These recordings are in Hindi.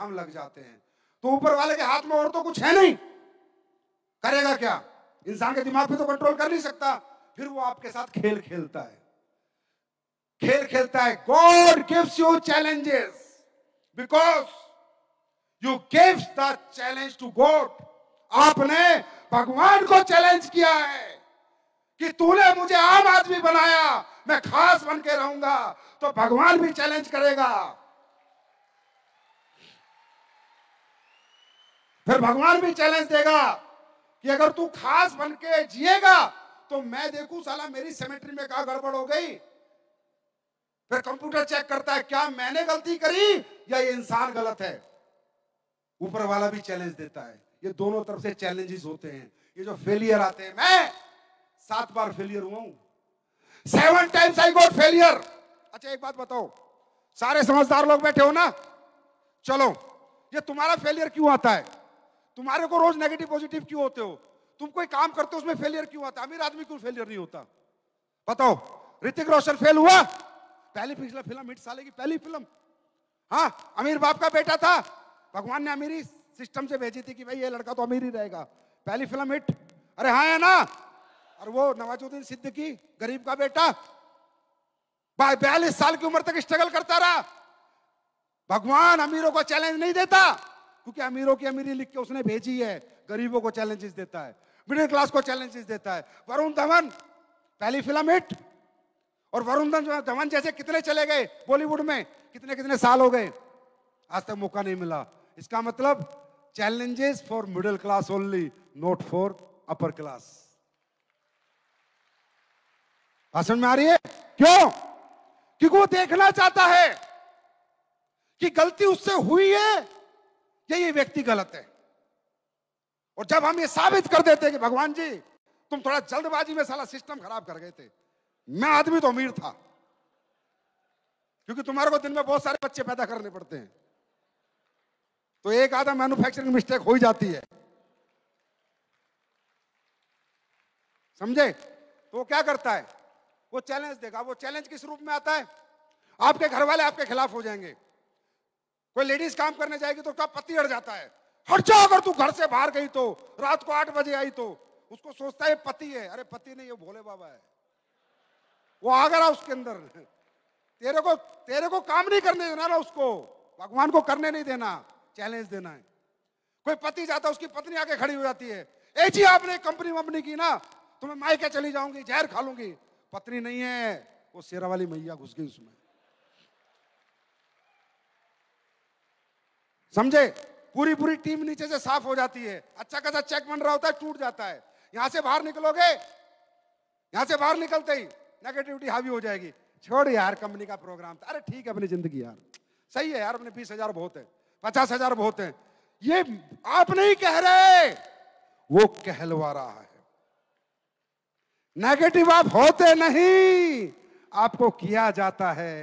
हम लग जाते हैं तो ऊपर वाले के हाथ में और तो कुछ है नहीं करेगा क्या इंसान के दिमाग पे तो कंट्रोल कर नहीं सकता फिर वो आपके साथ खेल खेलता है खेल खेलता है God gives you challenges because you gives the challenge to God आपने भगवान को चैलेंज किया है कि तूने मुझे आम आदमी बनाया मैं खास बन के रहूंगा तो भगवान भी चैलेंज करेगा फिर भगवान भी चैलेंज देगा कि अगर तू खास बन के जिएगा तो मैं देखू साला मेरी सेमेट्री में कहा गड़बड़ हो गई फिर कंप्यूटर चेक करता है क्या मैंने गलती करी या ये इंसान गलत है ऊपर वाला भी चैलेंज देता है ये दोनों तरफ से चैलेंजेस होते हैं ये जो फेलियर आते हैं मैं सात बार फेलियर हुआ हूं seven times I got failure अच्छा एक बात बताओ सारे समझदार लोग बैठे हो ना चलो ये तुम्हारा फेलियर क्यों आता है तुम्हारे को रोज नेगेटिव पॉजिटिव क्यों होते हो तुम कोई काम करते हो उसमें फेलियर क्यों आता अमीर आदमी क्यों फेलियर नहीं होता बताओ ऋतिक रोशन फेल हुआ पहली पिछला फिल्म हिट साले की पहली फिल्म हाँ अमीर बाप का बेटा था भगवान ने अमीरी सिस्टम से भेजी थी कि भाई ये लड़का तो अमीर ही रहेगा पहली फिल्म हिट अरे हाँ है ना और वो नवाजुद्दीन सिद्ध की गरीब का बेटा बयालीस साल की उम्र तक स्ट्रगल करता रहा भगवान अमीरों को चैलेंज नहीं देता क्योंकि अमीरों की अमीरी लिख के उसने भेजी है गरीबों को चैलेंजेस देता है मिडिल क्लास को चैलेंजेस देता है वरुण धवन पहली फिल्म हिट और वरुण धवन जैसे कितने चले गए बॉलीवुड में कितने कितने साल हो गए आज तक मौका नहीं मिला इसका मतलब challenges for middle class only not for upper class भाषण में आ रही है क्यों क्योंकि वो देखना चाहता है कि गलती उससे हुई है कि ये व्यक्ति गलत है और जब हम ये साबित कर देते कि भगवान जी तुम थोड़ा जल्दबाजी में साला सिस्टम खराब कर गए थे मैं आदमी तो अमीर था क्योंकि तुम्हारे को दिन में बहुत सारे बच्चे पैदा करने पड़ते हैं तो एक आधा मैन्युफैक्चरिंग मिस्टेक हो ही जाती है समझे तो वो क्या करता है वो चैलेंज देगा वो चैलेंज किस रूप में आता है आपके घर वाले आपके खिलाफ हो जाएंगे कोई लेडीज काम करने जाएगी तो उसका पति अड़ जाता है हट जाओ अगर तू घर से बाहर गई तो रात को आठ बजे आई तो उसको सोचता है पति है अरे पति नहीं ये भोले बाबा है वो आ गया उसके अंदर तेरे को तेरे को काम नहीं करने देना ना उसको भगवान को करने नहीं देना चैलेंज देना है कोई पति जाता उसकी पत्नी आके खड़ी हो जाती है ए जी आपने कंपनी वंपनी की ना तो मैं मायके चली जाऊंगी जहर खा लूंगी पत्नी नहीं है वो शेरा वाली मैया घुस गई उसमें समझे पूरी पूरी टीम नीचे से साफ हो जाती है अच्छा खासा चेक बन रहा होता है टूट जाता है यहां से बाहर निकलोगे यहां से बाहर निकलते ही नेगेटिविटी हावी हो जाएगी छोड़ यार कंपनी का प्रोग्राम था अरे ठीक है अपनी जिंदगी यार सही है यार अपने बीस हजार बहुत है पचास हजार बहुत है ये आप नहीं कह रहे वो कहलवा रहा है नेगेटिव आप होते नहीं आपको किया जाता है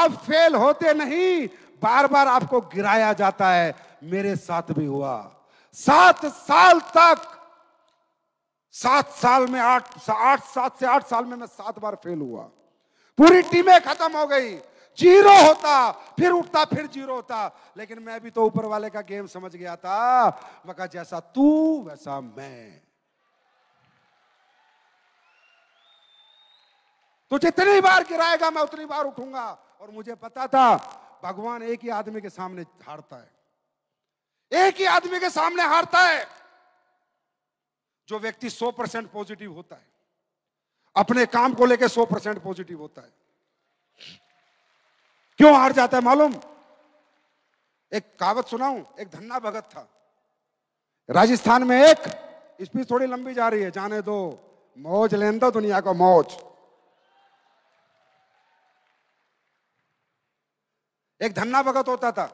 आप फेल होते नहीं बार बार आपको गिराया जाता है मेरे साथ भी हुआ सात साल तक सात साल में आठ आठ सात से आठ साल में मैं सात बार फेल हुआ पूरी टीमें खत्म हो गई जीरो होता फिर उठता फिर जीरो होता लेकिन मैं भी तो ऊपर वाले का गेम समझ गया था मैं कहा जैसा तू वैसा मैं तो जितनी बार गिराएगा मैं उतनी बार उठूंगा और मुझे पता था भगवान एक ही आदमी के सामने हारता है एक ही आदमी के सामने हारता है जो व्यक्ति 100 परसेंट पॉजिटिव होता है अपने काम को लेकर 100 परसेंट पॉजिटिव होता है क्यों हार जाता है मालूम एक कहावत सुनाऊं एक धन्ना भगत था राजस्थान में एक स्पीच थोड़ी लंबी जा रही है जाने दो मौज लेन दो दुनिया को मौज एक धन्ना भगत होता था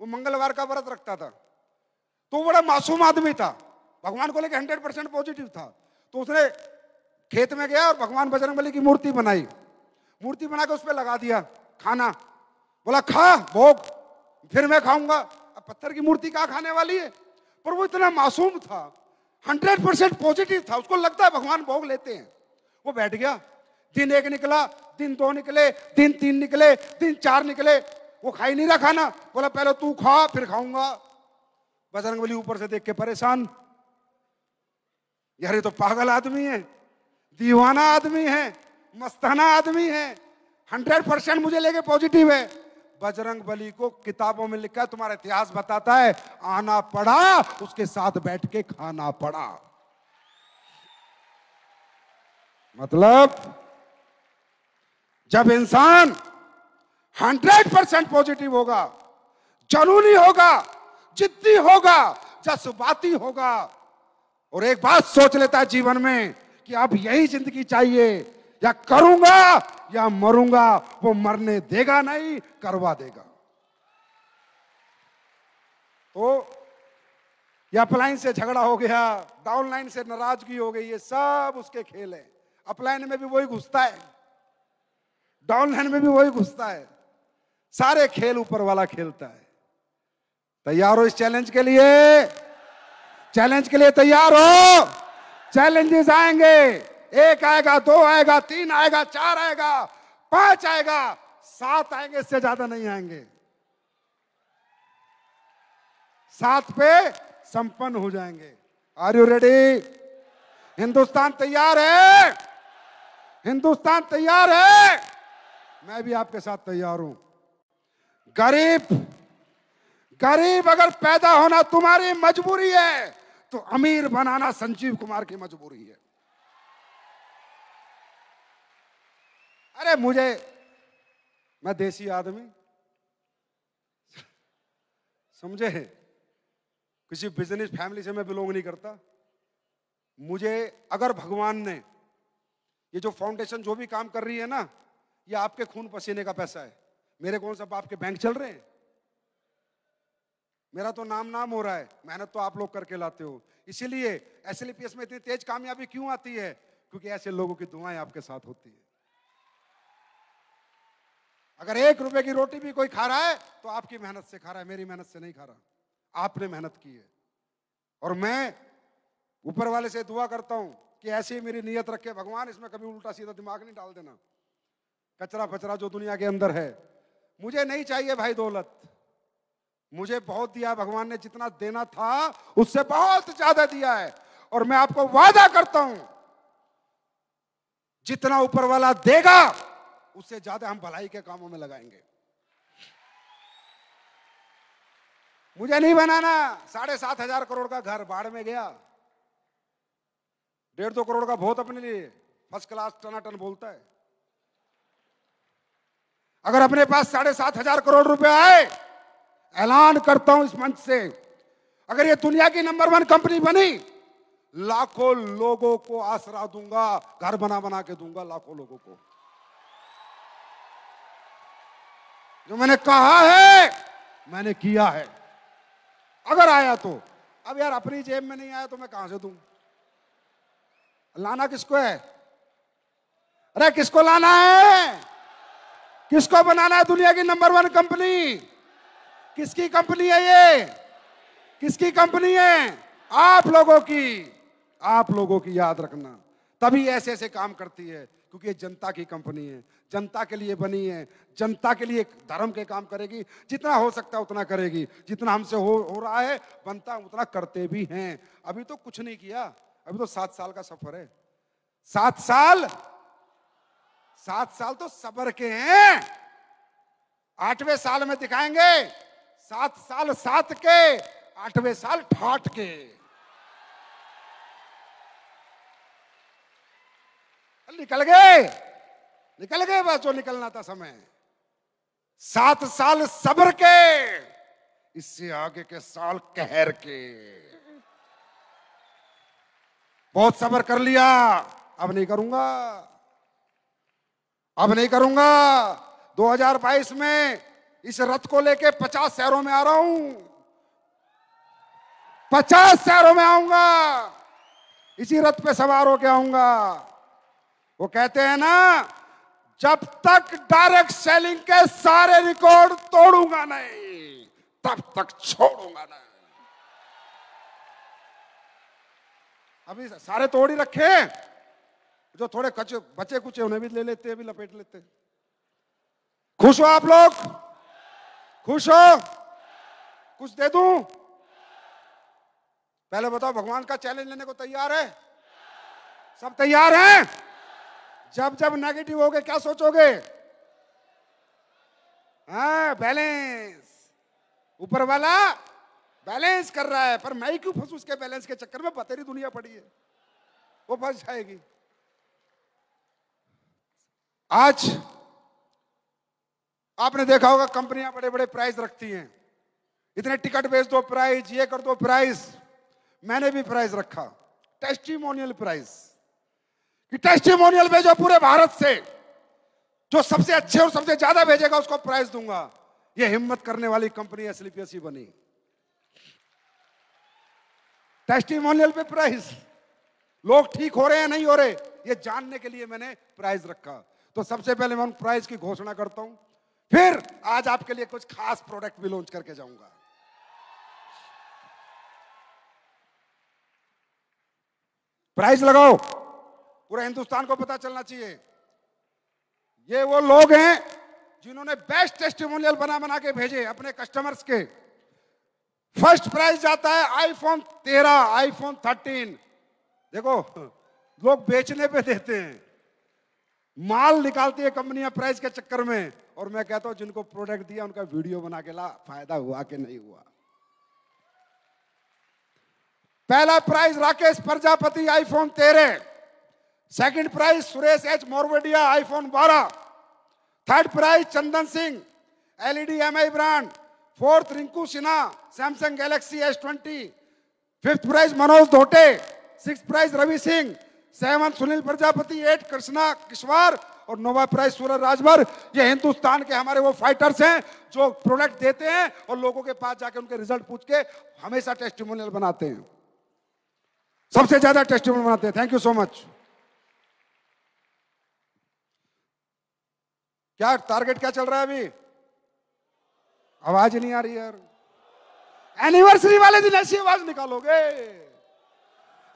वो मंगलवार का व्रत रखता था तो बड़ा मासूम आदमी था भगवान को लेकर हंड्रेड परसेंट पॉजिटिव था तो उसने खेत में गया और भगवान बली की मूर्ति बनाई मूर्ति बना के उस पर लगा दिया खाना बोला खा भोग फिर मैं खाऊंगा अब पत्थर की मूर्ति क्या खाने वाली है पर वो इतना मासूम था हंड्रेड परसेंट पॉजिटिव था उसको लगता है भगवान भोग लेते हैं वो बैठ गया दिन एक निकला दिन दो निकले दिन तीन निकले दिन चार निकले वो खाई नहीं रहा खाना बोला पहले तू खा फिर खाऊंगा बजरंग बली ऊपर से देख के परेशान यार ये तो पागल आदमी है दीवाना आदमी है मस्ताना आदमी है हंड्रेड परसेंट मुझे लेके पॉजिटिव है बजरंग बली को किताबों में लिखा है तुम्हारा इतिहास बताता है आना पड़ा उसके साथ बैठ के खाना पड़ा मतलब जब इंसान हंड्रेड परसेंट पॉजिटिव होगा जरूरी होगा जिद्दी होगा जज्बाती होगा और एक बात सोच लेता है जीवन में कि अब यही जिंदगी चाहिए या करूंगा या मरूंगा वो मरने देगा नहीं करवा देगा तो या अपलाइन से झगड़ा हो गया डाउनलाइन से नाराजगी हो गई ये सब उसके खेल है अपलाइन में भी वही घुसता है डाउनलाइन में भी वही घुसता है सारे खेल ऊपर वाला खेलता है तैयार हो इस चैलेंज के लिए चैलेंज के लिए तैयार हो चैलेंजेस आएंगे एक आएगा दो आएगा तीन आएगा चार आएगा पांच आएगा सात आएंगे इससे ज्यादा नहीं आएंगे सात पे संपन्न हो जाएंगे आर यू रेडी हिंदुस्तान तैयार है हिंदुस्तान तैयार है मैं भी आपके साथ तैयार हूं गरीब गरीब अगर पैदा होना तुम्हारी मजबूरी है तो अमीर बनाना संजीव कुमार की मजबूरी है अरे मुझे मैं देसी आदमी समझे किसी बिजनेस फैमिली से मैं बिलोंग नहीं करता मुझे अगर भगवान ने ये जो फाउंडेशन जो भी काम कर रही है ना ये आपके खून पसीने का पैसा है मेरे कौन सा बाप के बैंक चल रहे हैं मेरा तो नाम नाम हो रहा है मेहनत तो आप लोग करके लाते हो इसीलिए एस में इतनी तेज कामयाबी क्यों आती है क्योंकि ऐसे लोगों की दुआएं आपके साथ होती है अगर एक रुपए की रोटी भी कोई खा रहा है तो आपकी मेहनत से खा रहा है मेरी मेहनत से नहीं खा रहा आपने मेहनत की है और मैं ऊपर वाले से दुआ करता हूं कि ऐसी मेरी नीयत रखे भगवान इसमें कभी उल्टा सीधा दिमाग नहीं डाल देना कचरा फचरा जो दुनिया के अंदर है मुझे नहीं चाहिए भाई दौलत मुझे बहुत दिया भगवान ने जितना देना था उससे बहुत ज्यादा दिया है और मैं आपको वादा करता हूं जितना ऊपर वाला देगा उससे ज्यादा हम भलाई के कामों में लगाएंगे मुझे नहीं बनाना साढ़े सात हजार करोड़ का घर बाढ़ में गया डेढ़ दो करोड़ का बहुत अपने लिए फर्स्ट क्लास टनाटन बोलता है अगर अपने पास साढ़े सात हजार करोड़ रुपए आए ऐलान करता हूं इस मंच से अगर ये दुनिया की नंबर वन कंपनी बनी लाखों लोगों को आसरा दूंगा घर बना बना के दूंगा लाखों लोगों को जो मैंने कहा है मैंने किया है अगर आया तो अब यार अपनी जेब में नहीं आया तो मैं कहां से दू लाना किसको है अरे किसको लाना है किसको बनाना है दुनिया की नंबर वन कंपनी किसकी कंपनी है ये किसकी कंपनी है आप लोगों की आप लोगों की याद रखना तभी ऐसे ऐसे काम करती है क्योंकि ये जनता की कंपनी है जनता के लिए बनी है जनता के लिए धर्म के काम करेगी जितना हो सकता है उतना करेगी जितना हमसे हो हो रहा है बनता उतना करते भी हैं अभी तो कुछ नहीं किया अभी तो सात साल का सफर है सात साल सात साल तो सबर के हैं आठवें साल में दिखाएंगे सात साल सात के आठवें साल ठाठ के निकल गए निकल गए बस जो निकलना था समय सात साल सबर के इससे आगे के साल कहर के बहुत सबर कर लिया अब नहीं करूंगा अब नहीं करूंगा 2022 में इस रथ को लेके 50 शहरों में आ रहा हूं 50 शहरों में आऊंगा इसी रथ पे सवार होके आऊंगा वो कहते हैं ना जब तक डायरेक्ट सेलिंग के सारे रिकॉर्ड तोड़ूंगा नहीं तब तक छोड़ूंगा नहीं अभी सारे तोड़ ही रखे जो थोड़े कचे बचे कुचे उन्हें भी ले लेते हैं भी लपेट लेते हैं खुश हो आप लोग खुश हो कुछ दे दू पहले बताओ भगवान का चैलेंज लेने को तैयार है सब तैयार हैं जब जब नेगेटिव होगे क्या सोचोगे हाँ बैलेंस ऊपर वाला बैलेंस कर रहा है पर मैं क्यों फंसू उसके बैलेंस के चक्कर में बतेरी दुनिया पड़ी है वो फंस जाएगी आज आपने देखा होगा कंपनियां बड़े बड़े प्राइस रखती हैं इतने टिकट बेच दो प्राइस ये कर दो प्राइस मैंने भी प्राइस रखा टेस्टिमोनियल प्राइस कि टेस्टिमोनियल भेजो पूरे भारत से जो सबसे अच्छे और सबसे ज्यादा भेजेगा उसको प्राइस दूंगा ये हिम्मत करने वाली कंपनी एसलीपीएससी बनी टेस्टिमोनियल पे प्राइस लोग ठीक हो रहे हैं नहीं हो रहे ये जानने के लिए मैंने प्राइस रखा तो सबसे पहले मैं उन प्राइज की घोषणा करता हूं फिर आज आपके लिए कुछ खास प्रोडक्ट भी लॉन्च करके जाऊंगा प्राइज लगाओ पूरा हिंदुस्तान को पता चलना चाहिए ये वो लोग हैं जिन्होंने बेस्ट टेस्टिमोनियल बना बना के भेजे अपने कस्टमर्स के फर्स्ट प्राइज जाता है आईफोन 13, आईफोन 13। देखो लोग बेचने पे देते हैं माल निकालती है कंपनियां प्राइस के चक्कर में और मैं कहता हूं जिनको प्रोडक्ट दिया उनका वीडियो बना के ला फायदा हुआ कि नहीं हुआ पहला प्राइज राकेश प्रजापति आईफोन तेरह second prize Suresh H Morvadia iPhone 12 third prize Chandan Singh LED Mi brand fourth Rinku Sinha Samsung Galaxy S twenty fifth prize Manoj Dhote six prize Ravi Singh सहमन सुनील प्रजापति एट कृष्णा किशवार और नोवा प्राइज सूरज राजभर ये हिंदुस्तान के हमारे वो फाइटर्स हैं जो प्रोडक्ट देते हैं और लोगों के पास जाके उनके रिजल्ट पूछ के हमेशा टेस्टिमोनियल बनाते हैं सबसे ज्यादा टेस्टिमोनियल बनाते हैं थैंक यू सो मच क्या टारगेट क्या चल रहा है अभी आवाज नहीं आ रही यार एनिवर्सरी वाले दिन ऐसी आवाज निकालोगे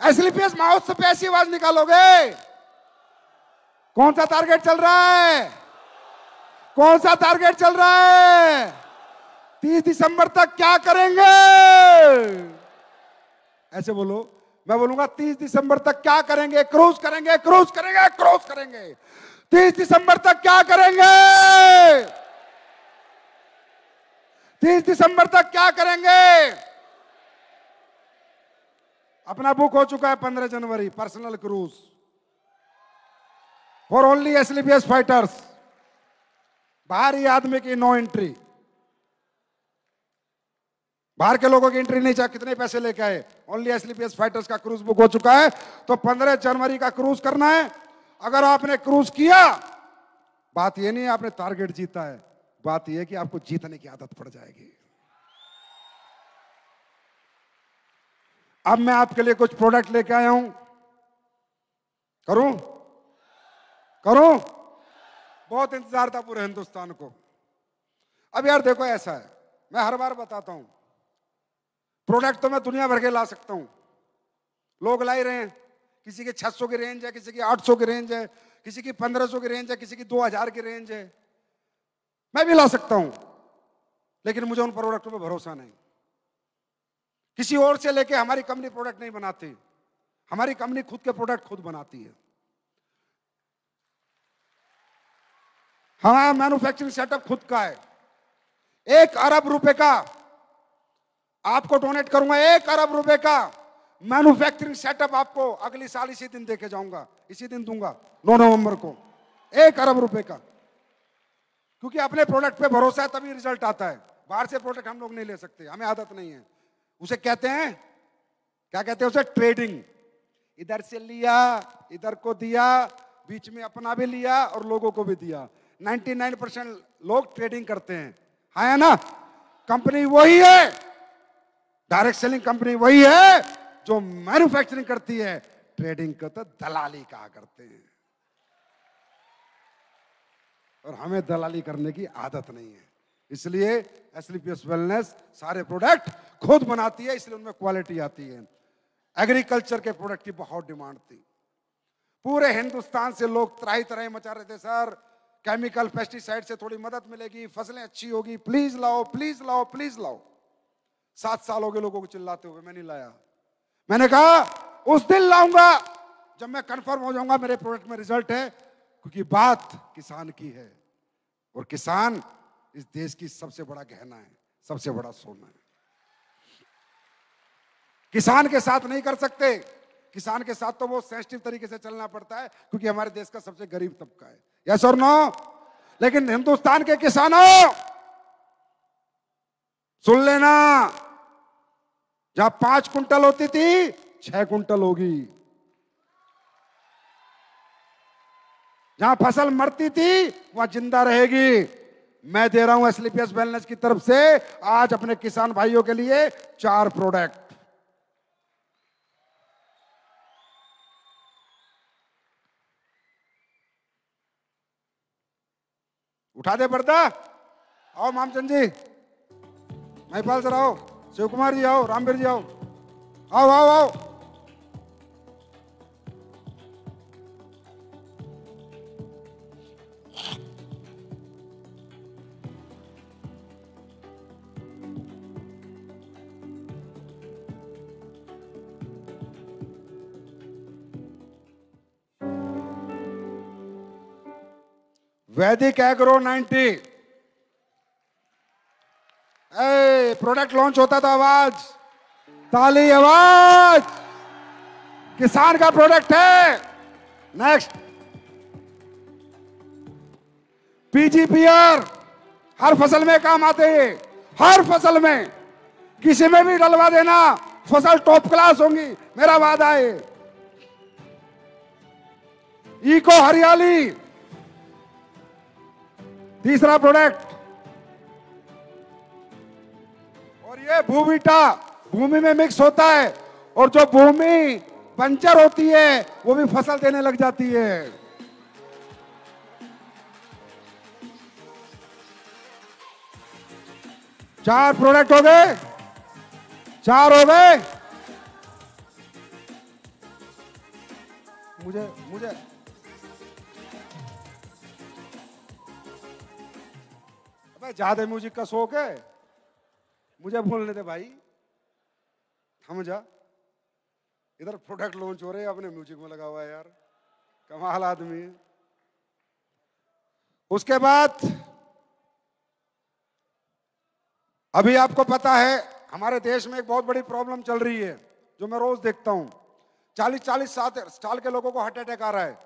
एसलीपीएस माउथ से पैसी आवाज निकालोगे कौन सा टारगेट चल रहा है कौन सा टारगेट चल रहा है तीस दिसंबर तक क्या करेंगे ऐसे बोलो मैं बोलूंगा तीस दिसंबर तक क्या करेंगे क्रूज करेंगे क्रूज करेंगे क्रूज करेंगे तीस दिसंबर तक क्या करेंगे तीस दिसंबर तक क्या करेंगे अपना बुक हो चुका है पंद्रह जनवरी personal cruise for only S L B S fighters बाहरी आदमी की नो एंट्री बाहर के लोगों की एंट्री नहीं चाहे कितने पैसे लेके आए ओनली एसलीपीएस फाइटर्स का क्रूज बुक हो चुका है तो पंद्रह जनवरी का क्रूज करना है अगर आपने क्रूज किया बात यह नहीं आपने टारगेट जीता है बात यह कि आपको जीतने की आदत पड़ जाएगी अब मैं आपके लिए कुछ प्रोडक्ट लेके आया हूं करूं करूं बहुत इंतजार था पूरे हिंदुस्तान को अब यार देखो ऐसा है मैं हर बार बताता हूं प्रोडक्ट तो मैं दुनिया भर के ला सकता हूं लोग ला ही रहे हैं किसी के 600 की रेंज है किसी की 800 की रेंज है किसी की 1500 की रेंज है किसी की 2000 की रेंज है मैं भी ला सकता हूं लेकिन मुझे उन प्रोडक्टों पर भरोसा नहीं किसी और से लेके हमारी कंपनी प्रोडक्ट नहीं बनाती हमारी कंपनी खुद के प्रोडक्ट खुद बनाती है हमारा मैन्युफैक्चरिंग सेटअप खुद का है एक अरब रुपए का आपको डोनेट करूंगा एक अरब रुपए का मैन्युफैक्चरिंग सेटअप आपको अगले साल इसी दिन देके जाऊंगा इसी दिन दूंगा नौ नवंबर को एक अरब रुपए का क्योंकि अपने प्रोडक्ट पे भरोसा है तभी रिजल्ट आता है बाहर से प्रोडक्ट हम लोग नहीं ले सकते हमें आदत नहीं है उसे कहते हैं क्या कहते हैं उसे ट्रेडिंग इधर से लिया इधर को दिया बीच में अपना भी लिया और लोगों को भी दिया 99 परसेंट लोग ट्रेडिंग करते हैं हा है ना कंपनी वही है डायरेक्ट सेलिंग कंपनी वही है जो मैन्युफैक्चरिंग करती है ट्रेडिंग को तो दलाली कहा करते हैं और हमें दलाली करने की आदत नहीं है इसलिए एस वेलनेस सारे प्रोडक्ट खुद बनाती है इसलिए उनमें क्वालिटी आती है एग्रीकल्चर के प्रोडक्ट की बहुत डिमांड थी पूरे हिंदुस्तान से लोग त्राही तरह मचा रहे थे सर केमिकल पेस्टिसाइड से थोड़ी मदद मिलेगी फसलें अच्छी होगी प्लीज लाओ प्लीज लाओ प्लीज लाओ सात साल हो गए लोगों को चिल्लाते हुए मैं नहीं लाया मैंने कहा उस दिन लाऊंगा जब मैं कंफर्म हो जाऊंगा मेरे प्रोडक्ट में रिजल्ट है क्योंकि बात किसान की है और किसान इस देश की सबसे बड़ा गहना है सबसे बड़ा सोना है किसान के साथ नहीं कर सकते किसान के साथ तो वो सेंसिटिव तरीके से चलना पड़ता है क्योंकि हमारे देश का सबसे गरीब तबका है यस और नो लेकिन हिंदुस्तान के किसानों सुन लेना जहां पांच कुंटल होती थी छह कुंटल होगी जहां फसल मरती थी वहां जिंदा रहेगी मैं दे रहा हूं एसलीपीएस वेलनेस की तरफ से आज अपने किसान भाइयों के लिए चार प्रोडक्ट उठा दे पर्दा आओ मामचंद जी महिपाल सर आओ शिव कुमार जी आओ रामवीर जी आओ आओ आओ आओ वैदिक एग्रो 90 ए, प्रोडक्ट लॉन्च होता था आवाज ताली आवाज किसान का प्रोडक्ट है नेक्स्ट पीजीपीआर हर फसल में काम आते हैं हर फसल में किसी में भी डलवा देना फसल टॉप क्लास होंगी मेरा वादा है इको हरियाली तीसरा प्रोडक्ट और ये भूमिटा भूमि में मिक्स होता है और जो भूमि पंचर होती है वो भी फसल देने लग जाती है चार प्रोडक्ट हो गए चार हो गए मुझे मुझे अबे ज्यादा म्यूजिक का शौक है मुझे बोलने दे भाई हम जा इधर प्रोडक्ट लॉन्च हो रहे हैं अपने म्यूजिक में लगा हुआ है यार कमाल आदमी है उसके बाद अभी आपको पता है हमारे देश में एक बहुत बड़ी प्रॉब्लम चल रही है जो मैं रोज देखता हूं चालीस चालीस साल के लोगों को हार्ट अटैक आ रहा है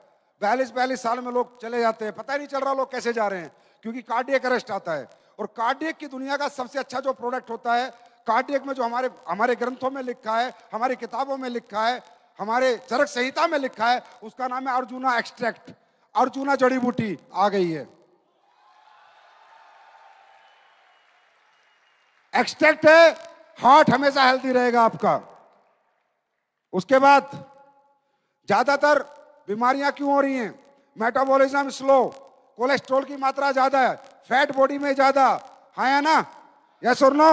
बयालीस बयालीस साल में लोग चले जाते हैं पता ही नहीं चल रहा लोग कैसे जा रहे हैं क्योंकि कार्डियक अरेस्ट आता है और कार्डियक की दुनिया का सबसे अच्छा जो प्रोडक्ट होता है कार्डियक में जो हमारे हमारे ग्रंथों में लिखा है हमारी किताबों में लिखा है हमारे चरक संहिता में लिखा है उसका नाम है अर्जुना एक्सट्रैक्ट अर्जुना जड़ी बूटी आ गई है एक्सट्रैक्ट है हार्ट हमेशा हेल्दी रहेगा आपका उसके बाद ज्यादातर बीमारियां क्यों हो रही हैं मेटाबॉलिज्म स्लो कोलेस्ट्रॉल की मात्रा ज्यादा है फैट बॉडी में ज्यादा हाँ ना यस सुन लो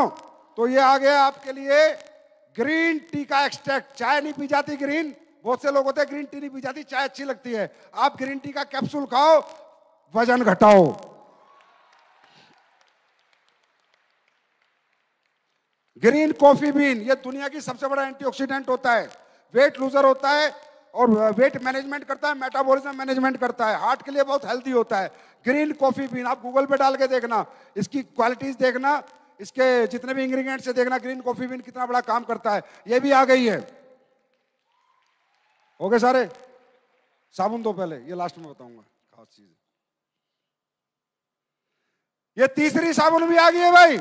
तो ये आ गया आपके लिए ग्रीन टी का एक्सट्रैक्ट चाय नहीं पी जाती ग्रीन बहुत से लोग होते हैं ग्रीन टी नहीं पी जाती चाय अच्छी लगती है आप ग्रीन टी का कैप्सूल खाओ वजन घटाओ ग्रीन कॉफी बीन ये दुनिया की सबसे बड़ा एंटीऑक्सीडेंट होता है वेट लूजर होता है और वेट मैनेजमेंट करता है मेटाबॉलिज्म मैनेजमेंट करता है हार्ट के लिए बहुत हेल्दी होता है ग्रीन कॉफी बीन आप गूगल पे डाल के देखना इसकी क्वालिटीज देखना इसके जितने भी इंग्रेडिएंट्स है देखना ग्रीन कॉफी बीन कितना बड़ा काम करता है ये भी आ गई है हो गए सारे साबुन दो पहले ये लास्ट में बताऊंगा खास चीज ये तीसरी साबुन भी आ गई है भाई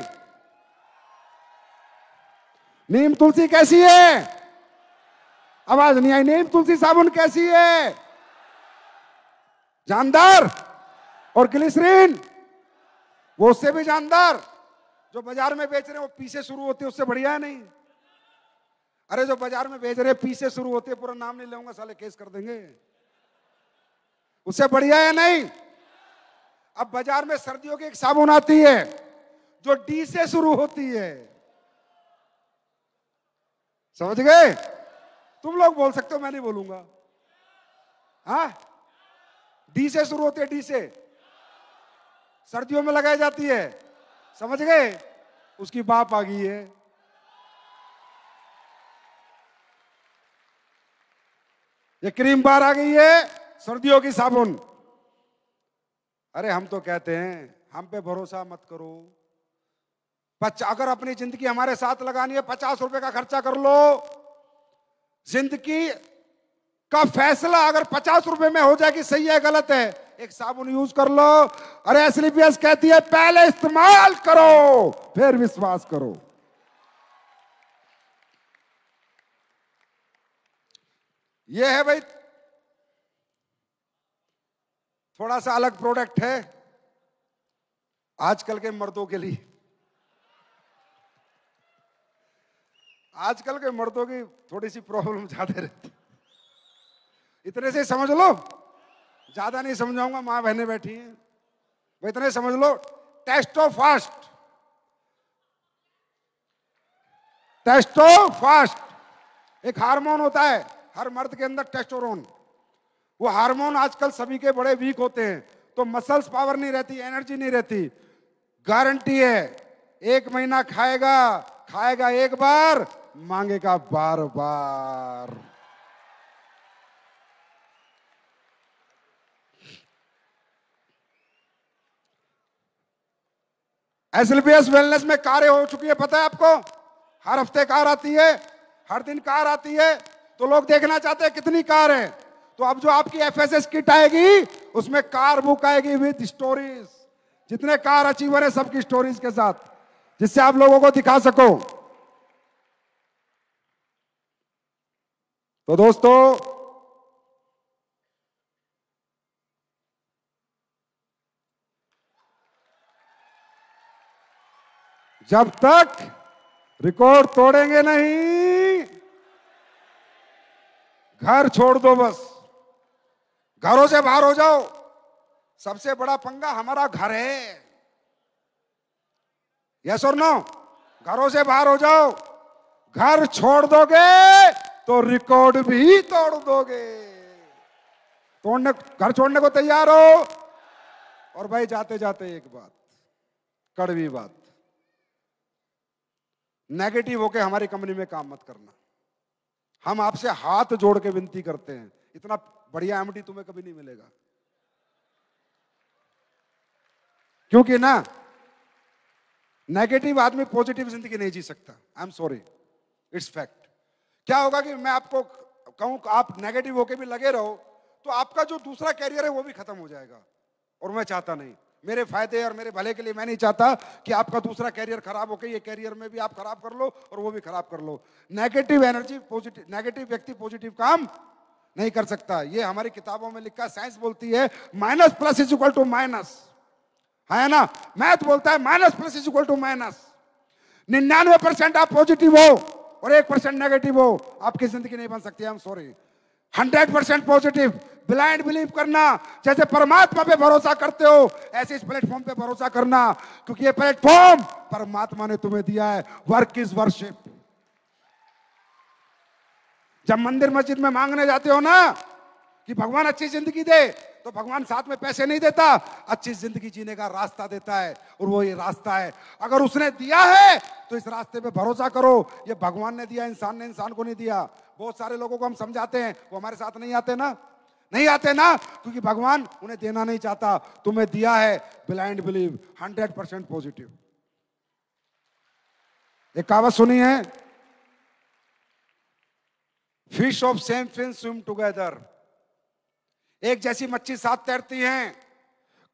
नीम तुलसी कैसी है आवाज नहीं आई नहीं तुलसी साबुन कैसी है जानदार और ग्लिसरीन वो उससे भी जानदार जो बाजार में बेच रहे हैं वो पीछे शुरू होते उससे बढ़िया है नहीं अरे जो बाजार में बेच रहे पीछे शुरू होते पूरा नाम नहीं लूंगा साले केस कर देंगे उससे बढ़िया है नहीं अब बाजार में सर्दियों की एक साबुन आती है जो डी से शुरू होती है समझ गए तुम लोग बोल सकते हो मैं नहीं बोलूंगा हाँ डी से शुरू होती है डी से सर्दियों में लगाई जाती है समझ गए उसकी बाप आ गई है ये क्रीम बार आ गई है सर्दियों की साबुन अरे हम तो कहते हैं हम पे भरोसा मत करो पच, अगर अपनी जिंदगी हमारे साथ लगानी है पचास रुपए का खर्चा कर लो जिंदगी का फैसला अगर पचास रुपए में हो जाए कि सही है गलत है एक साबुन यूज कर लो अरे एसलीपीएस कहती है पहले इस्तेमाल करो फिर विश्वास करो ये है भाई थोड़ा सा अलग प्रोडक्ट है आजकल के मर्दों के लिए आजकल के मर्दों की थोड़ी सी प्रॉब्लम ज्यादा रहती इतने से समझ लो ज्यादा नहीं समझाऊंगा माँ बहने बैठी हैं वो इतने समझ लो टेस्टो फास्ट टेस्टो फास्ट एक हार्मोन होता है हर मर्द के अंदर टेस्टोरोन वो हार्मोन आजकल सभी के बड़े वीक होते हैं तो मसल्स पावर नहीं रहती एनर्जी नहीं रहती गारंटी है एक महीना खाएगा खाएगा एक बार मांगेगा बार बार एस वेलनेस में कार्य हो चुकी है पता है आपको हर हफ्ते कार आती है हर दिन कार आती है तो लोग देखना चाहते हैं कितनी कार है तो अब जो आपकी एफएसएस किट आएगी उसमें कार बुक आएगी विद स्टोरीज जितने कार अचीवर है सबकी स्टोरीज के साथ जिससे आप लोगों को दिखा सको तो दोस्तों जब तक रिकॉर्ड तोड़ेंगे नहीं घर छोड़ दो बस घरों से बाहर हो जाओ सबसे बड़ा पंगा हमारा घर है यस और नो घरों से बाहर हो जाओ घर छोड़ दोगे तो रिकॉर्ड भी तोड़ दोगे तोड़ने घर छोड़ने को तैयार हो और भाई जाते जाते एक बात कड़वी बात नेगेटिव होके हमारी कंपनी में काम मत करना हम आपसे हाथ जोड़ के विनती करते हैं इतना बढ़िया एमडी तुम्हें कभी नहीं मिलेगा क्योंकि ना नेगेटिव आदमी पॉजिटिव जिंदगी नहीं जी सकता I am sorry it's fact क्या होगा कि मैं आपको कहूँ आप नेगेटिव होके भी लगे रहो तो आपका जो दूसरा कैरियर है वो भी खत्म हो जाएगा और मैं चाहता नहीं मेरे फायदे और मेरे भले के लिए मैं नहीं चाहता कि आपका दूसरा कैरियर खराब हो के ये कैरियर में भी आप खराब कर लो और वो भी खराब कर लो नेगेटिव एनर्जी पॉजिटिव नेगेटिव व्यक्ति पॉजिटिव काम नहीं कर सकता ये हमारी किताबों में लिखा साइंस बोलती है minus plus is equal to minus है ना मैथ बोलता है minus plus is equal to minus निन्यानवे परसेंट आप पॉजिटिव हो और एक परसेंट नेगेटिव हो आपकी जिंदगी नहीं बन सकती हम sorry hundred percent positive blind believe करना जैसे परमात्मा पे भरोसा करते हो ऐसे इस प्लेटफॉर्म पे भरोसा करना क्योंकि ये प्लेटफॉर्म परमात्मा ने तुम्हें दिया है वर्क इज वर्शिप जब मंदिर मस्जिद में मांगने जाते हो ना कि भगवान अच्छी जिंदगी दे तो भगवान साथ में पैसे नहीं देता अच्छी जिंदगी जीने का रास्ता देता है और वो ये रास्ता है अगर उसने दिया है तो इस रास्ते पे भरोसा करो ये भगवान ने दिया इंसान ने इंसान को नहीं दिया बहुत सारे लोगों को हम समझाते हैं वो हमारे साथ नहीं आते ना नहीं आते ना क्योंकि भगवान उन्हें देना नहीं चाहता तुम्हें दिया है blind believe hundred percent positive एक कहावत सुनी है fish of same fin swim together एक जैसी मच्छी साथ तैरती हैं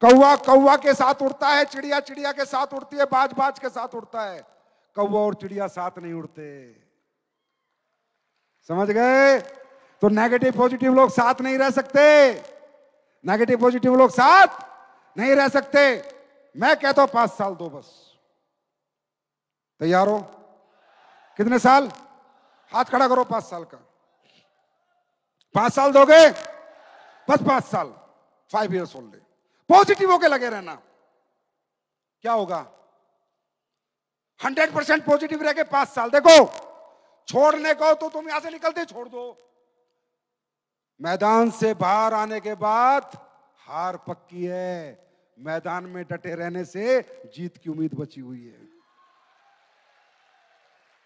कौआ कौआ के साथ उड़ता है चिड़िया चिड़िया के साथ उड़ती है बाज बाज के साथ उड़ता है कौआ और चिड़िया साथ नहीं उड़ते समझ गए तो नेगेटिव पॉजिटिव लोग साथ नहीं रह सकते नेगेटिव पॉजिटिव लोग साथ नहीं रह सकते मैं कहता हूं पांच साल दो बस तैयार हो कितने साल हाथ खड़ा करो पांच साल का पांच साल दोगे बस पांच साल फाइव ईयर्स ओनली पॉजिटिव होके लगे रहना क्या होगा हंड्रेड परसेंट पॉजिटिव रह के पांच साल देखो छोड़ने को तो तुम यहां से निकलते छोड़ दो मैदान से बाहर आने के बाद हार पक्की है मैदान में डटे रहने से जीत की उम्मीद बची हुई है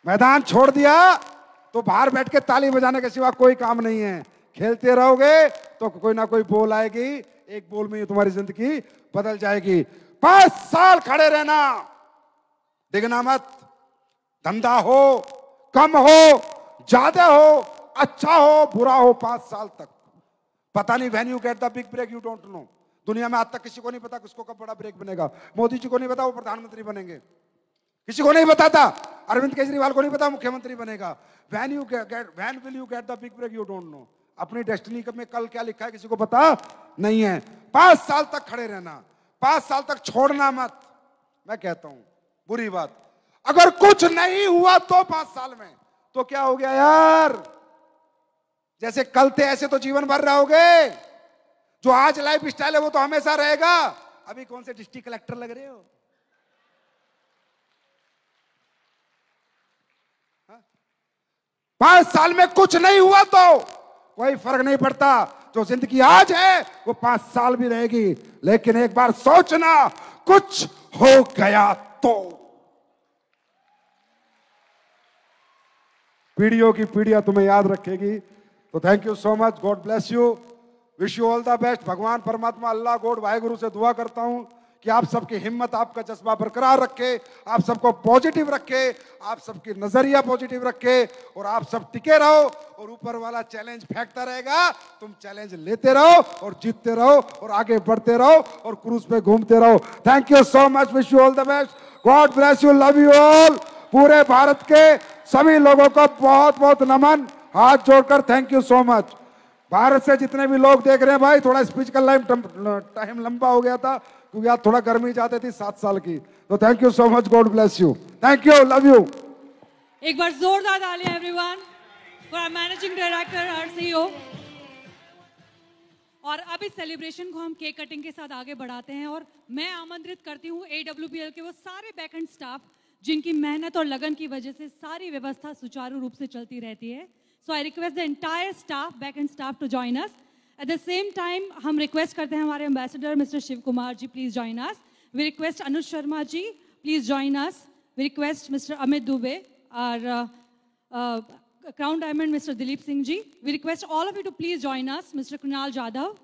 मैदान छोड़ दिया तो बाहर बैठ के ताली बजाने के सिवा कोई काम नहीं है खेलते रहोगे तो कोई ना कोई बोल आएगी एक बोल में तुम्हारी जिंदगी बदल जाएगी पांच साल खड़े रहना दिखना मत धंधा हो कम हो ज्यादा हो अच्छा हो बुरा हो पांच साल तक पता नहीं when you get the big break you don't know दुनिया में आज तक किसी को नहीं पता किसको कब बड़ा ब्रेक बनेगा मोदी जी को नहीं पता वो प्रधानमंत्री बनेंगे किसी को नहीं पता था अरविंद केजरीवाल को नहीं पता मुख्यमंत्री बनेगा when you get when will you get the big break you don't know अपनी डेस्टिनी में कल क्या लिखा है किसी को पता नहीं है पांच साल तक खड़े रहना पांच साल तक छोड़ना मत मैं कहता हूं बुरी बात अगर कुछ नहीं हुआ तो पांच साल में तो क्या हो गया यार जैसे कल थे ऐसे तो जीवन भर रहोगे जो आज लाइफ स्टाइल है वो तो हमेशा रहेगा अभी कौन से डिस्ट्रिक्ट कलेक्टर लग रहे हो हाँ? पांच साल में कुछ नहीं हुआ तो कोई फर्क नहीं पड़ता जो जिंदगी आज है वो पांच साल भी रहेगी लेकिन एक बार सोचना कुछ हो गया तो पीढ़ियों की पीढ़ियां तुम्हें याद रखेगी तो thank you so much God bless you wish you all the best भगवान परमात्मा अल्लाह गोड वाहेगुरु से दुआ करता हूं कि आप सबकी हिम्मत आपका जज्बा बरकरार रखे आप सबको पॉजिटिव रखे आप सबकी नजरिया पॉजिटिव रखे और आप सब टिके रहो और ऊपर वाला चैलेंज फेंकता रहेगा तुम चैलेंज लेते रहो और जीतते रहो और आगे बढ़ते रहो और क्रूज पे घूमते रहो thank you so much wish you all the best God bless you love you all पूरे भारत के सभी लोगों को बहुत बहुत नमन हाथ जोड़कर thank you so much Bharat से जितने भी लोग देख रहे हैं भाई थोड़ा स्पीच का टाइम लंबा हो गया था यार थोड़ा गर्मी जाते थी सात साल की तो thank you so much God bless you thank you love you एक बार जोरदार तालियां everyone for our managing director our CEO और अब इस सेलिब्रेशन को हम केक कटिंग के साथ आगे बढ़ाते हैं और मैं आमंत्रित करती हूँ ए के वो सारे बैक एंड स्टाफ जिनकी मेहनत और लगन की वजह से सारी व्यवस्था सुचारू रूप से चलती रहती है so I request the entire staff back end staff to join us at the same time हम रिक्वेस्ट करते हैं हमारे ambassador mister Shiv Kumar ji please join us we request Anuj Sharma ji please join us we request mister Amit Dubey और crown diamond mister Dilip Singh ji we request all of you to please join us mister Kunal Jadhav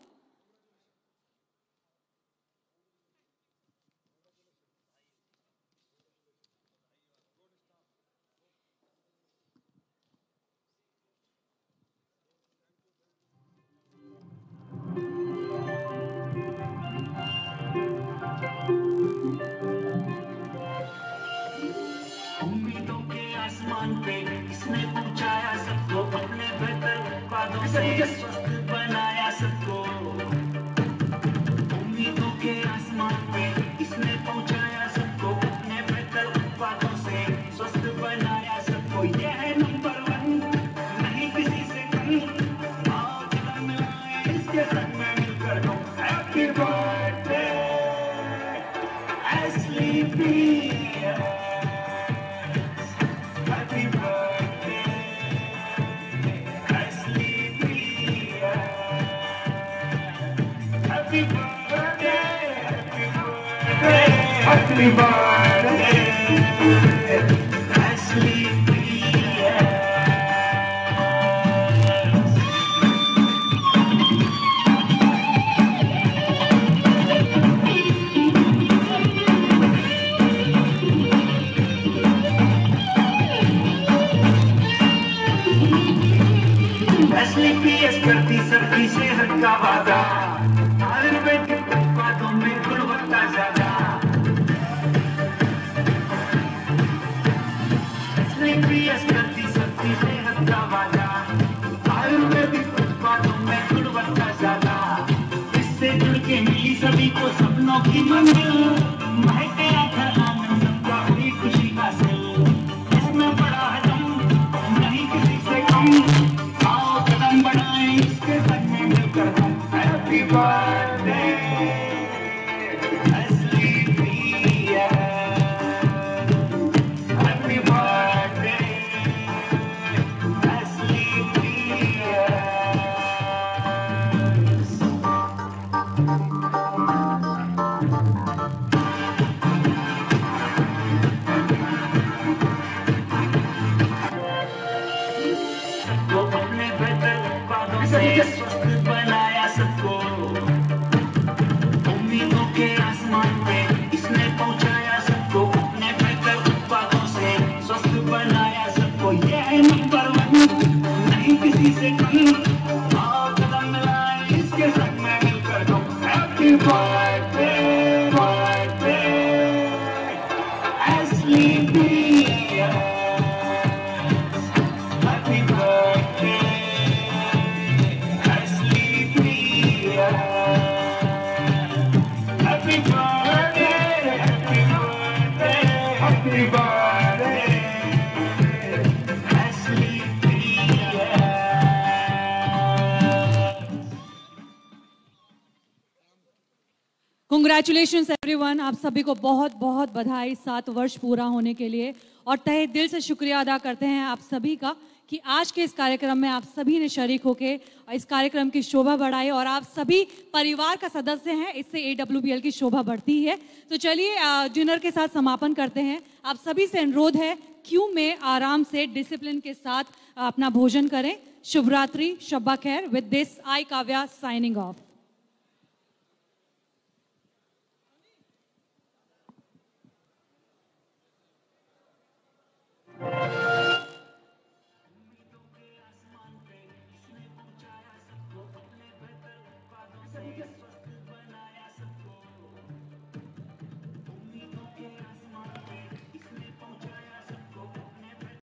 congratulation everyone आप सभी को बहुत बहुत बधाई सात वर्ष पूरा होने के लिए और तहे दिल से शुक्रिया अदा करते हैं आप सभी का कि आज के इस कार्यक्रम में आप सभी ने शरीक होके इस कार्यक्रम की शोभा बढ़ाई और आप सभी परिवार का सदस्य हैं इससे ए की शोभा बढ़ती है तो चलिए डिनर के साथ समापन करते हैं आप सभी से अनुरोध है क्यों में आराम से डिसिप्लिन के साथ अपना भोजन करें शुभरात्रि शब्बा खैर with this I Kavya signing off Thank you.